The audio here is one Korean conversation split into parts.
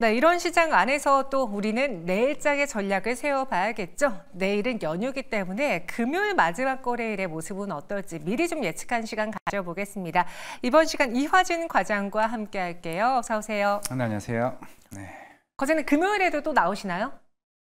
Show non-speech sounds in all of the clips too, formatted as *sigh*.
네, 이런 시장 안에서 또 우리는 내일 장의 전략을 세워봐야겠죠. 내일은 연휴기 때문에 금요일 마지막 거래일의 모습은 어떨지 미리 좀 예측한 시간 가져보겠습니다. 이번 시간 이화진 과장과 함께 할게요. 어서 오세요. 네, 안녕하세요. 네. 과장님 금요일에도 또 나오시나요?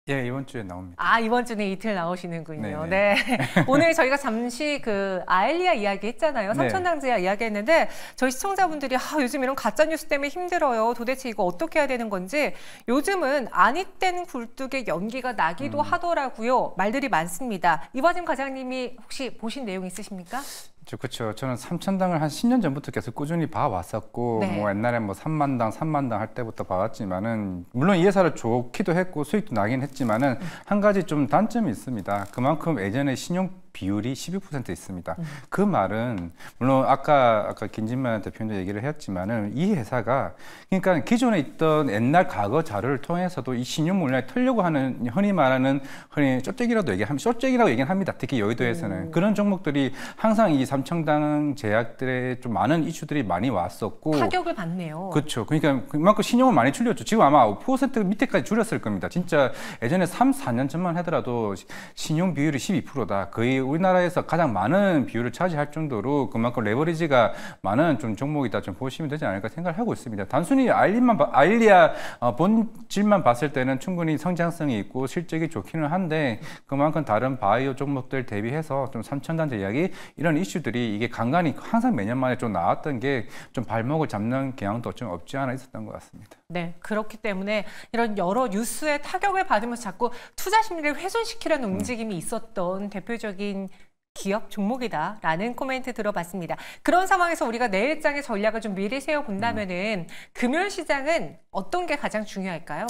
예, 이번 주에 나옵니다. 아, 이번 주는 이틀 나오시는군요. 네네. 네. 네. *laughs* 오늘 저희가 잠시 그 아엘리아 이야기 했잖아요. 네. 삼천당제야 이야기 했는데 저희 시청자분들이 아, 요즘 이런 가짜 뉴스 때문에 힘들어요. 도대체 이거 어떻게 해야 되는 건지 요즘은 안입된 굴뚝에 연기가 나기도 음. 하더라고요. 말들이 많습니다. 이화진 과장님이 혹시 보신 내용 있으십니까? 그렇죠. 그렇죠. 저는 삼천당을 한 10년 전부터 계속 꾸준히 봐왔었고 네. 뭐 옛날에 뭐 3만당, 3만당 할 때부터 봐왔지만은 물론 이 회사를 좋기도 했고 수익도 나긴 했지만은 음. 한 가지 좀 단점이 있습니다. 그만큼 예전에 신용 비율이 12% 있습니다. 음. 그 말은 물론 아까 아까 김진만 대표님도 얘기를 했지만은 이 회사가 그러니까 기존에 있던 옛날 과거 자료를 통해서도 이 신용 물량을 털려고 하는 흔히 말하는 흔히 쫄잭이라도 얘기하면 쫄잭이라고 얘기는 합니다. 특히 여의도에서는 음. 그런 종목들이 항상 이 삼청당 제약들의 좀 많은 이슈들이 많이 왔었고 타격을 받네요. 그렇죠. 그러니까 그만큼 신용을 많이 줄였죠. 지금 아마 5% 밑에까지 줄였을 겁니다. 진짜 예전에 3, 4년 전만 하더라도 신용 비율이 12%다. 거의 우리나라에서 가장 많은 비율을 차지할 정도로 그만큼 레버리지가 많은 좀 종목이다 좀 보시면 되지 않을까 생각을 하고 있습니다. 단순히 알리만 알리아 어, 본질만 봤을 때는 충분히 성장성이 있고 실적이 좋기는 한데 그만큼 다른 바이오 종목들 대비해서 좀 삼천간 단 이야기 이런 이슈들이 이게 간간히 항상 매년 만에 좀 나왔던 게 좀 발목을 잡는 경향도 좀 없지 않아 있었던 것 같습니다. 네, 그렇기 때문에 이런 여러 뉴스에 타격을 받으면서 자꾸 투자 심리를 훼손시키려는 움직임이 있었던 대표적인 가진 기업 종목이다라는 코멘트 들어봤습니다. 그런 상황에서 우리가 내일장의 전략을 좀 미리 세워본다면 은 음. 금요일 시장은 어떤 게 가장 중요할까요?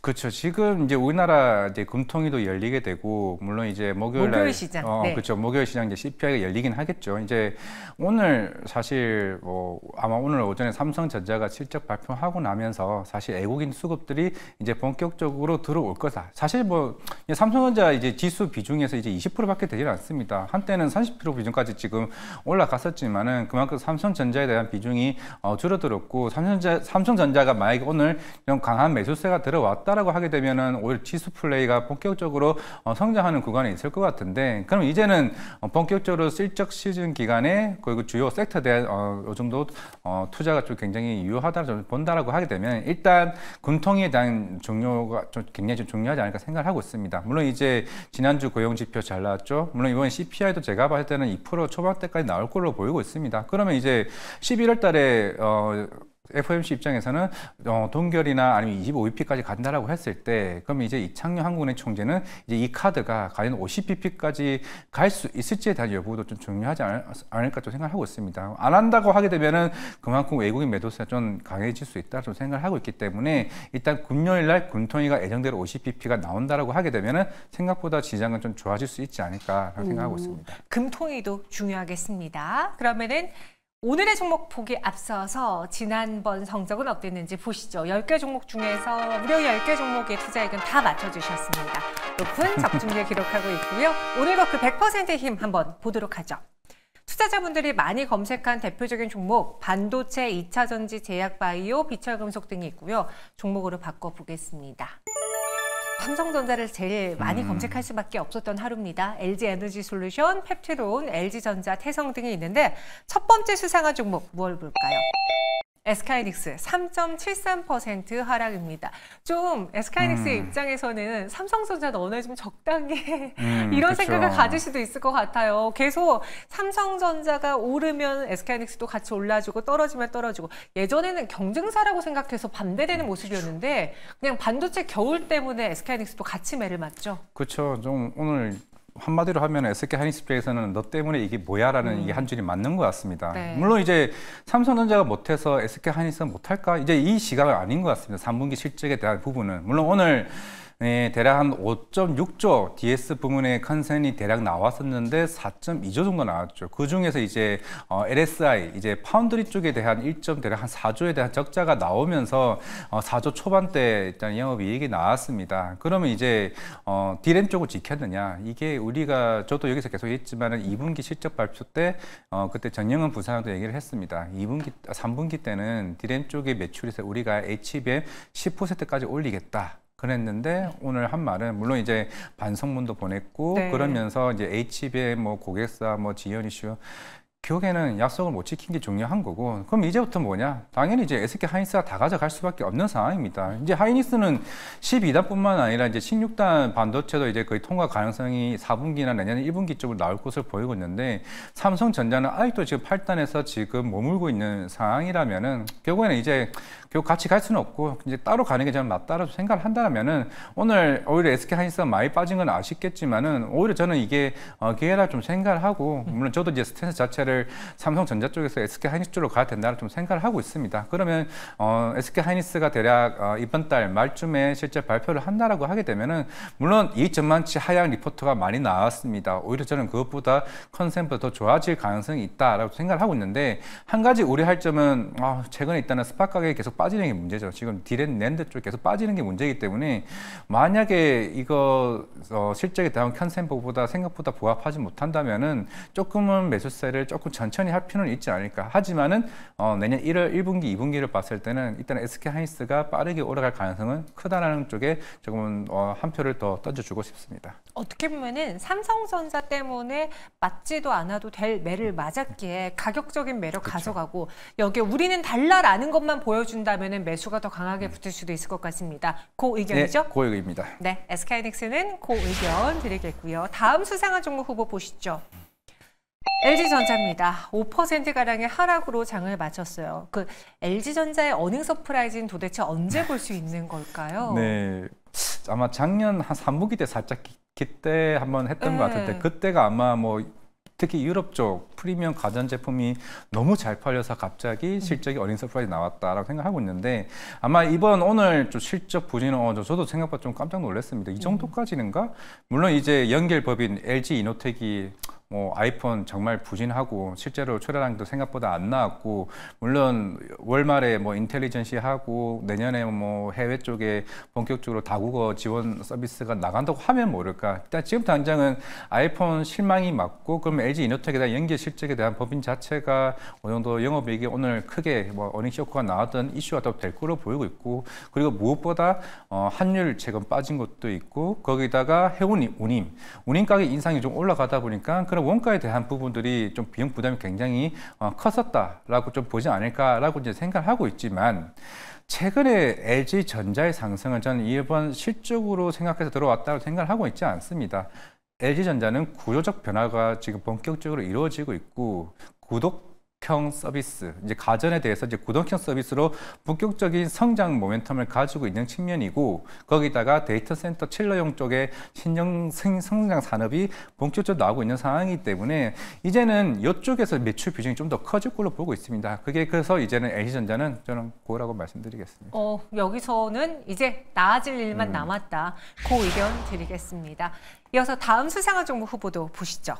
그렇죠. 지금 이제 우리나라 이제 금통위도 열리게 되고 물론 이제 목요일 날 시장. 어, 네. 그렇죠. 목요일 시장 이제 CPI가 열리긴 하겠죠. 이제 오늘 사실 뭐 아마 오늘 오전에 삼성전자가 실적 발표하고 나면서 사실 애국인 수급들이 이제 본격적으로 들어올 거다. 사실 뭐 삼성전자 이제 지수 비중에서 이제 20%밖에 되질 않습니다. 한때는 30% 비중까지 지금 올라갔었지만은 그만큼 삼성전자에 대한 비중이 어, 줄어들었고 삼성전자, 삼성전자가 만약에 오늘 좀 강한 매수세가 들어왔다 없다라고 하게 되면은 오히려 지수 플레이가 본격적으로 어, 성장하는 구간이 있을 것 같은데 그럼 이제는 어, 본격적으로 실적 시즌 기간에 그리고 주요 섹터에 대한 어, 요 정도 어, 투자가 좀 굉장히 유효하다고 본다라고 하게 되면 일단 금통에 대한 종료가 좀 굉장히 좀 중요하지 않을까 생각을 하고 있습니다. 물론 이제 지난주 고용 지표 잘 나왔죠. 물론 이번 CPI도 제가 봤을 때는 2% 초반대까지 나올 걸로 보이고 있습니다. 그러면 이제 11월 달에 어, FOMC 입장에서는 어, 동결이나 아니면 25bp까지 간다라고 했을 때 그러면 이제 이창용 한국은행 총재는 이제 이 카드가 과연 50bp까지 갈 수 있을지에 대한 여부도 좀 중요하지 않을, 까좀 생각하고 있습니다. 안 한다고 하게 되면은 그만큼 외국인 매도세가 좀 강해질 수 있다 좀 생각을 하고 있기 때문에 일단 금요일 날군통위가 예정대로 50bp가 나온다라고 하게 되면은 생각보다 시장은 좀 좋아질 수 있지 않을까 생각하고 음, 있습니다. 금통위도 중요하겠습니다. 그러면은 오늘의 종목 보기 앞서서 지난번 성적은 어땠는지 보시죠. 10개 종목 중에서 무려 10개 종목의 투자 액은다 맞춰주셨습니다. 높은 적중률 기록하고 있고요. 오늘도 그 100%의 힘 한번 보도록 하죠. 투자자분들이 많이 검색한 대표적인 종목 반도체, 이차전지 제약바이오, 비철금속 등이 있고요. 종목으로 바꿔보겠습니다. 삼성전자를 제일 많이 음. 검색할 수밖에 없었던 하루입니다. LG 에너지 솔루션, 펩트론, LG전자, 태성 등이 있는데 첫 번째 수상한 종목 무엇 볼까요? SK이닉스 3.73% 하락입니다. 좀 SK이닉스의 음. 입장에서는 삼성전자 너네 좀 적당히 음, *laughs* 이런 그쵸. 생각을 가질 수도 있을 것 같아요. 계속 삼성전자가 오르면 SK이닉스도 같이 올라주고 떨어지면 떨어지고 예전에는 경쟁사라고 생각해서 반대되는 모습이었는데 그냥 반도체 겨울 때문에 SK이닉스도 같이 매를 맞죠. 그렇죠. 좀 오늘 한마디로 하면 SK 하이닉스 입에서는너 때문에 이게 뭐야라는 음. 이게 한 줄이 맞는 것 같습니다. 네. 물론 이제 삼성전자가 못해서 SK 하이닉스는 못할까 이제 이 시각은 아닌 것 같습니다. 3분기 실적에 대한 부분은 물론 오늘 네, 대략 한 5.6조 DS 부문의 컨센이 대략 나왔었는데 4.2조 정도 나왔죠. 그 중에서 이제 어, LSI 이제 파운드리 쪽에 대한 1점 대략 한 4조에 대한 적자가 나오면서 어, 4조 초반대 일단 영업이익이 나왔습니다. 그러면 이제 어, 디램 쪽을 지켰느냐? 이게 우리가 저도 여기서 계속 했지만은 2분기 실적 발표 때 어, 그때 정영은 부사장도 얘기를 했습니다. 2분기, 3분기 때는 디램 쪽의 매출에서 우리가 HBM 10%까지 올리겠다. 그랬는데 오늘 한 말은 물론 이제 반성문도 보냈고 네. 그러면서 이제 HB의 뭐 고객사 뭐 지연 이슈 결국에는 약속을 못 지킨 게 중요한 거고 그럼 이제부터 뭐냐 당연히 이제 SK 하이닉스가 다 가져갈 수밖에 없는 상황입니다 이제 하이닉스는 12단뿐만 아니라 이제 16단 반도체도 이제 거의 통과 가능성이 4분기나 내년 1분기쪽으로 나올 것을 보이고 있는데 삼성전자는 아직도 지금 8단에서 지금 머물고 있는 상황이라면은 결국에는 이제 결국 같이 갈 수는 없고 이제 따로 가는 게 저는 맞다라고 생각을 한다면은 오늘 오히려 SK 하이닉스가 많이 빠진 건 아쉽겠지만은 오히려 저는 이게 어, 기회라 좀 생각을 하고 물론 저도 이제 스탠스 자체를 기사를 삼성전자 쪽에서 SK 하이닉스 쪽으로 가야 된다는 좀 생각을 하고 있습니다. 그러면 어, SK 하이닉스가 대략 어, 이번 달 말쯤에 실제 발표를 한다라고 하게 되면은 물론 이점만치 하향 리포트가 많이 나왔습니다. 오히려 저는 그것보다 컨센보다 더 좋아질 가능성이 있다라고 생각을 하고 있는데 한 가지 우려할 점은 어, 최근에 일단은 스팟 가격이 계속 빠지는 게 문제죠. 지금 디렌랜드 쪽 계속 빠지는 게 문제이기 때문에 만약에 이거 어, 실적에 대한 컨센보다 생각보다 부합하지 못한다면은 조금은 매수세를 조금 조금 천천히 할 필요는 있지 않을까. 하지만은 어, 내년 1월 1분기, 2분기를 봤을 때는 일단 SK 하이스가 빠르게 올라갈 가능성은 크다라는 쪽에 조금 어, 한 표를 더 던져주고 싶습니다. 어떻게 보면은 삼성전자 때문에 맞지도 않아도 될 매를 맞았기에 가격적인 매력 그쵸. 가져가고 여기에 우리는 달라라는 것만 보여준다면은 매수가 더 강하게 음. 붙을 수도 있을 것 같습니다. 고 의견이죠? 네, 고 의견입니다. 네, SK 닉스는고 의견 드리겠고요. 다음 수상한 종목 후보 보시죠. LG전자입니다. 5%가량의 하락으로 장을 마쳤어요. 그 LG전자의 어닝 서프라이즈는 도대체 언제 볼 수 있는 걸까요? 네. 아마 작년 한 3분기 때 살짝 그때 한번 했던 네. 것 같은데 그때가 아마 뭐 특히 유럽 쪽 프리미엄 가전 제품이 너무 잘 팔려서 갑자기 음. 실적이 어린 서프라이즈 나왔다라고 생각하고 있는데 아마 이번 오늘 좀 실적 부진은 어저 저도 생각보다 좀 깜짝 놀랐습니다. 이 음. 정도까지는가? 물론 이제 연결법인 LG 이노텍이 뭐 아이폰 정말 부진하고 실제로 출하량도 생각보다 안 나왔고 물론 월말에 뭐 인텔리전시 하고 내년에 뭐 해외 쪽에 본격적으로 다국어 지원 서비스가 나간다고 하면 모를까 일단 지금 당장은 아이폰 실망이 맞고 그럼 LG 이노텍에 대한 연계 실적에 대한 법인 자체가 어느 정도 영업이익이 오늘 크게 뭐 어닝 쇼크가 나왔던 이슈가 더 될 거로 보이고 있고 그리고 무엇보다 어 환율 최근 빠진 것도 있고 거기다가 해운 운임 운임 가격 인상이 좀 올라가다 보니까 그런 하는 원가에 대한 부분들이 좀 비용 부담이 굉장히 어, 컸었다라고 좀 보지 않을까라고 이제 생각을 하고 있지만 최근에 LG 전자의 상승은 저는 이번 실적으로 생각해서 들어왔다고 생각을 하고 있지 않습니다. LG전자는 구조적 변화가 지금 본격적으로 이루어지고 있고 구독 형 서비스, 이제 가전에 대해서 이제 구동형 서비스로 본격적인 성장 모멘텀을 가지고 있는 측면이고 거기다가 데이터 센터 칠러용 쪽에 신형 성장 산업이 본격적으로 나오고 있는 상황이기 때문에 이제는 이쪽에서 매출 비중이 좀 더 커질 걸로 보고 있습니다. 그게 그래서 이제는 LG전자는 저는 고라고 말씀드리겠습니다. 어, 여기서는 이제 나아질 일만 음. 남았다. 고 의견 드리겠습니다. 이어서 다음 수상한 종목 후보도 보시죠.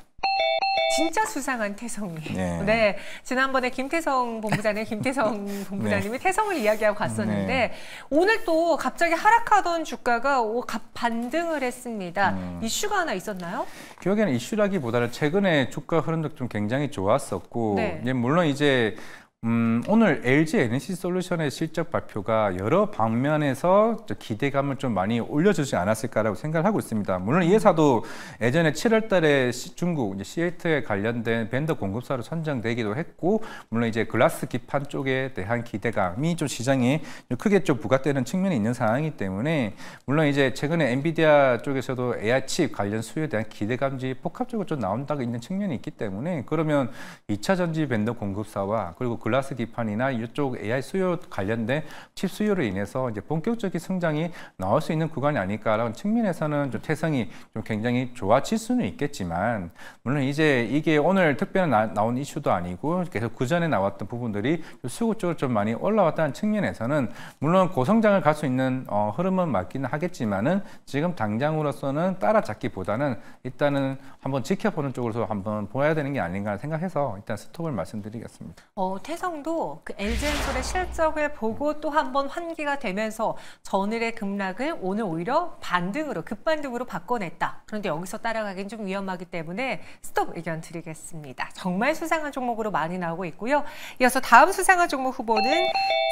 진짜 수상한 태성이. 네. *laughs* 네. 지난번에 김태성 본부장님, 김태성 *laughs* 네. 본부장님이 네. 태성을 이야기하고 갔었는데 네. 오늘 또 갑자기 하락하던 주가가 오, 반등을 했습니다. 음. 이슈가 하나 있었나요? 결국에는 이슈라기보다는 최근에 주가 흐름도 좀 굉장히 좋았었고 네. 물론 이제 음, 오늘 LG NC 솔루션의 실적 발표가 여러 방면에서 기대감을 좀 많이 올려주지 않았을까라고 생각을 하고 있습니다. 물론 이 회사도 예전에 7월 달에 중국 이제 시애틀에 관련된 밴더 공급사로 선정되기도 했고, 물론 이제 글라스 기판 쪽에 대한 기대감이 좀 시장에 크게 좀 부각되는 측면이 있는 상황이기 때문에, 물론 이제 최근에 엔비디아 쪽에서도 AI 칩 관련 수요에 대한 기대감이 복합적으로 좀 나온다고 있는 측면이 있기 때문에, 그러면 2차 전지 밴더 공급사와 그리고 글라스 디판이나 이쪽 AI 수요 관련된 칩 수요로 인해서 이제 본격적인 성장이 나올 수 있는 구간이 아닐까라는 측면에서는 좀 태성이 좀 굉장히 좋아질 수는 있겠지만 물론 이제 이게 오늘 특별히 나, 나온 이슈도 아니고 계속 그 전에 나왔던 부분들이 수급 쪽으로 좀 많이 올라왔다는 측면에서는 물론 고성장을 갈 수 있는 어, 흐름은 맞기는 하겠지만은 지금 당장으로서는 따라잡기보다는 일단은 한번 지켜보는 쪽으로서 한번 보아야 되는 게 아닌가 생각해서 일단 스톱을 말씀드리겠습니다. 어, 태 해성도 그 엘젠솔의 실적을 보고 또 한 번 환기가 되면서 전일의 급락을 오늘 오히려 반등으로 급반등으로 바꿔냈다. 그런데 여기서 따라가긴 좀 위험하기 때문에 스톱 의견 드리겠습니다. 정말 수상한 종목으로 많이 나오고 있고요. 이어서 다음 수상한 종목 후보는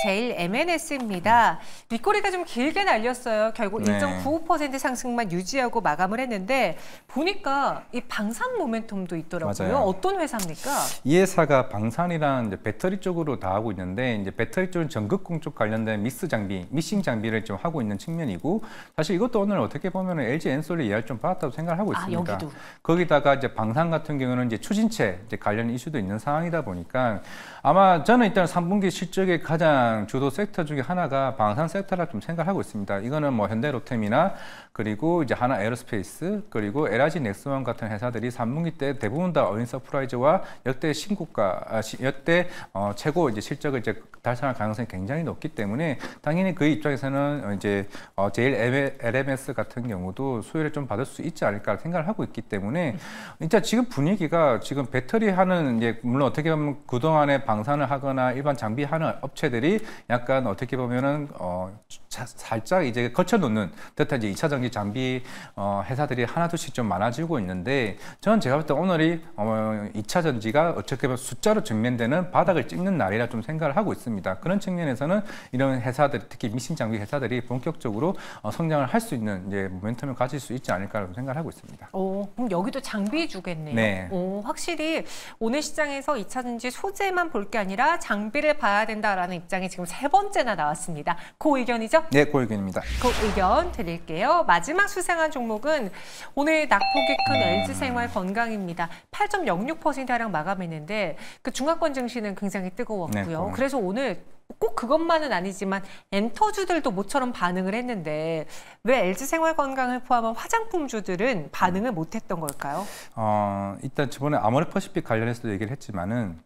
제일 MNS입니다. 밑꼬리가 좀 길게 날렸어요. 결국 네. 1.95% 상승만 유지하고 마감을 했는데 보니까 이 방산 모멘텀도 있더라고요. 맞아요. 어떤 회사입니까? 이 회사가 방산이란 배터리 쪽으로 다 하고 있는데 이제 배터리 쪽은 전극공 쪽 관련된 미스 장비, 미싱 장비를 좀 하고 있는 측면이고 사실 이것도 오늘 어떻게 보면 LG 엔솔이 이해약좀 받았다고 생각을 하고 아, 있습니다. 아, 여기도. 거기다가 이제 방산 같은 경우는 이제 추진체 이제 관련 이슈도 있는 상황이다 보니까 아마 저는 일단 3분기 실적의 가장 주도 섹터 중에 하나가 방산 섹터라 좀 생각하고 있습니다. 이거는 뭐 현대로템이나 그리고 이제 하나 에어스페이스 그리고 에라지 넥스원 같은 회사들이 3분기 때 대부분 다 어린 서프라이즈와 역대 신국가 아, 시, 역대 어, 최고 이제 실적을 이제 달성할 가능성이 굉장히 높기 때문에 당연히 그 입장에서는 이제 어, 제일 LMS 같은 경우도 수혜를 좀 받을 수 있지 않을까 생각을 하고 있기 때문에 진짜 지금 분위기가 지금 배터리 하는 이제 물론 어떻게 보면 그동안에 방산을 하거나 일반 장비 하는 업체들이 약간 어떻게 보면은 어, 자, 살짝 이제 거쳐 놓는 듯한 이제 2차 전지 전기 장비 어, 회사들이 하나둘씩 좀 많아지고 있는데 저는 제가 볼 때 오늘이 어, 2차 전지가 어떻게 보면 숫자로 증명되는 바닥을 찍는 날이라 좀 생각을 하고 있습니다. 그런 측면에서는 이런 회사들 특히 미신 장비 회사들이 본격적으로 어, 성장을 할 수 있는 이제 모멘텀을 가질 수 있지 않을까라고 생각을 하고 있습니다. 오, 그럼 여기도 장비 주겠네요. 네. 오, 확실히 오늘 시장에서 2차 전지 소재만 볼 게 아니라 장비를 봐야 된다라는 입장이 지금 세 번째나 나왔습니다. 고 의견이죠? 네, 고 의견입니다. 고 의견 드릴게요. 마지막 수상한 종목은 오늘 낙폭이 큰 LG생활건강입니다. 8.06%랑 마감했는데 그 중화권 증시는 굉장히 뜨거웠고요. 네, 그 그래서 오늘 꼭 그것만은 아니지만 엔터주들도 모처럼 반응을 했는데 왜 LG생활건강을 포함한 화장품주들은 반응을 못했던 걸까요? 어, 일단 저번에 아모레퍼시픽 관련해서도 얘기를 했지만은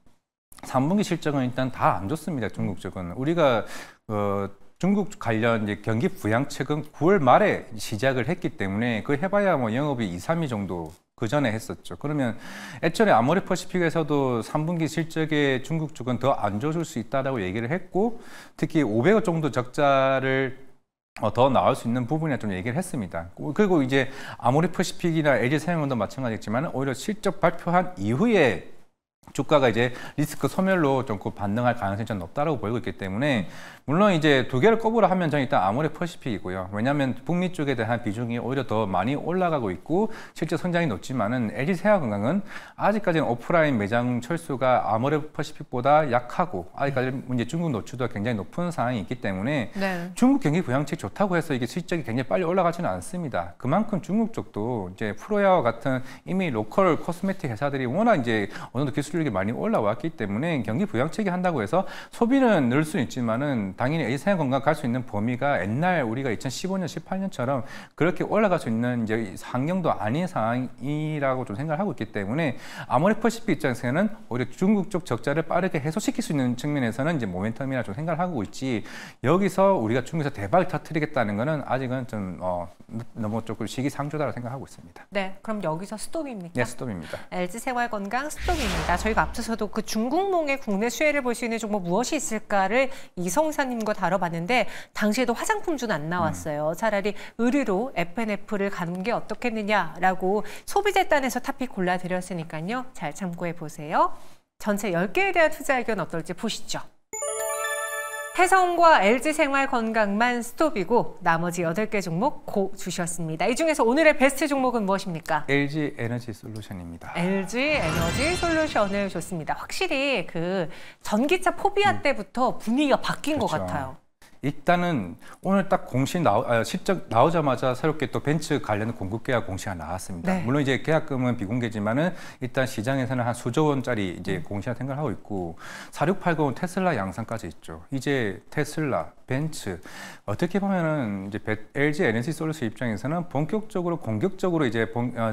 3분기 실적은 일단 다 안 좋습니다. 중국 쪽은 우리가 어, 중국 관련 이제 경기 부양책은 9월 말에 시작을 했기 때문에 그 해봐야 뭐 영업이 2, 3위 정도 그 전에 했었죠. 그러면 애초에 아모리 퍼시픽에서도 3분기 실적에 중국 쪽은 더 안 좋을 수 있다라고 얘기를 했고 특히 500억 정도 적자를 어, 더 나올 수 있는 부분에좀 얘기를 했습니다. 그리고 이제 아모리 퍼시픽이나 LG 생명도 마찬가지겠지만 오히려 실적 발표한 이후에 주가가 이제 리스크 소멸로 좀 반등할 가능성이 좀 높다라고 보이고 있기 때문에 물론 이제 두 개를 꼽으라 하면 저는 일단 아무래 퍼시픽이고요. 왜냐하면 북미 쪽에 대한 비중이 오히려 더 많이 올라가고 있고 실제 성장이 높지만은 LG 세아건강은 아직까지는 오프라인 매장 철수가 아모레 퍼시픽보다 약하고 아직까지 이제 중국 노출도 굉장히 높은 상황이 있기 때문에 네. 중국 경기 부양책 좋다고 해서 이게 실적이 굉장히 빨리 올라가지는 않습니다. 그만큼 중국 쪽도 이제 프로야와 같은 이미 로컬 코스메틱 회사들이 워낙 이제 어느 정도 기술 수출력이 많이 올라왔기 때문에 경기 부양책이 한다고 해서 소비는 늘 수는 있지만은 당연히 A사양 건강 갈 수 있는 범위가 옛날 우리가 2015년, 18년처럼 그렇게 올라갈 수 있는 이제 환경도 아닌 상황이라고 좀 생각을 하고 있기 때문에 아모레퍼시픽 입장에서는 오히려 중국 쪽 적자를 빠르게 해소시킬 수 있는 측면에서는 이제 모멘텀이라 좀 생각을 하고 있지 여기서 우리가 중국에서 대박을 터뜨리겠다는 거는 아직은 좀 어, 너무 조금 시기상조다라고 생각하고 있습니다. 네, 그럼 여기서 스톱입니까? 네, 스톱입니다. LG 생활건강 스톱입니다. 저희가 앞서서도 그 중국몽의 국내 수혜를 볼 수 있는 종목 무엇이 있을까를 이성사님과 다뤄봤는데 당시에도 화장품주는 안 나왔어요. 음. 차라리 의류로 FNF를 가는 게 어떻겠느냐라고 소비재단에서 탑픽 골라드렸으니까요. 잘 참고해 보세요. 전체 10개에 대한 투자 의견 어떨지 보시죠. 해성과 LG생활건강만 스톱이고 나머지 여덟 개 종목 고 주셨습니다. 이 중에서 오늘의 베스트 종목은 무엇입니까? LG 에너지 솔루션입니다. LG 에너지 솔루션을 줬습니다 확실히 그 전기차 포비아 음. 때부터 분위기가 바뀐 그렇죠. 것 같아요. 일단은 오늘 딱 공시 나오, 아, 실적 나오자마자 새롭게 또 벤츠 관련 공급 계약 공시가 나왔습니다. 네. 물론 이제 계약금은 비공개지만은 일단 시장에서는 한 수조 원짜리 이제 음. 공시가 생각하고 있고 4 6 8 0 테슬라 양상까지 있죠. 이제 테슬라, 벤츠 어떻게 보면은 이제 LG 에너지 솔루션 입장에서는 본격적으로 공격적으로 이제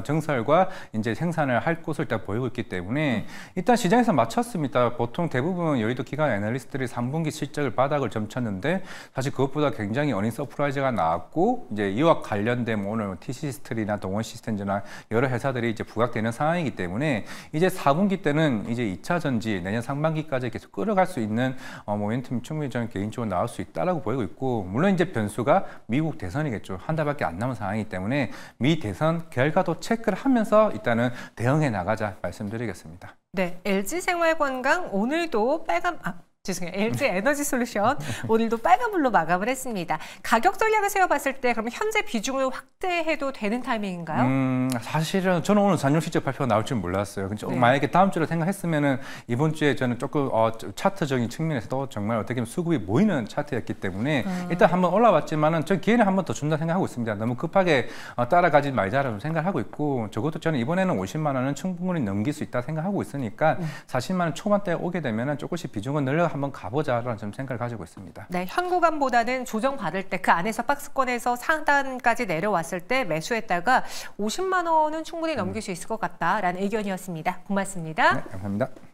증설과 어, 이제 생산을 할 곳을 다 보이고 있기 때문에 일단 시장에서 맞췄습니다. 보통 대부분 여의도 기관 애널리스트들이 3분기 실적을 바닥을 점쳤는데 사실 그것보다 굉장히 어닝 서프라이즈가 나왔고 이제 이와 관련된 오늘 TC 스트리나 동원 시스템즈나 여러 회사들이 이제 부각되는 상황이기 때문에 이제 4분기 때는 이제 2차 전지 내년 상반기까지 계속 끌어갈 수 있는 어, 모멘텀 충분히 저는 개인적으로 나올 수 있다. 거라고 보이고 있고 물론 이제 변수가 미국 대선이겠죠. 한 달밖에 안 남은 상황이기 때문에 미 대선 결과도 체크를 하면서 일단은 대응해 나가자 말씀드리겠습니다. 네, LG 생활건강 오늘도 빨간 아, 죄송해요. LG 에너지 솔루션 오늘도 빨간불로 마감을 했습니다. 가격 전략을 세워봤을 때그럼 현재 비중을 확대해도 되는 타이밍인가요? 음, 사실은 저는 오늘 잔용 실적 발표가 나올 줄 몰랐어요. 근데 네. 만약에 다음 주를 생각했으면은 이번 주에 저는 조금 어, 차트적인 측면에서도 정말 어떻게 보면 수급이 모이는 차트였기 때문에 음. 일단 한번 올라왔지만은 저기회는 한번 더 준다 생각하고 있습니다. 너무 급하게 어, 따라가지 말자라고 생각하고 있고 적어도 저는 이번에는 50만 원은 충분히 넘길 수 있다 생각하고 있으니까 음. 40만 원 초반대에 오게 되면은 조금씩 비중은 늘려 한번 가보자라는 좀 생각을 가지고 있습니다. 네, 현구간보다는 조정받을 때 그 안에서 박스권에서 상단까지 내려왔을 때 매수했다가 50만 원은 충분히 넘길 음. 수 있을 것 같다라는 의견이었습니다. 고맙습니다. 네, 감사합니다.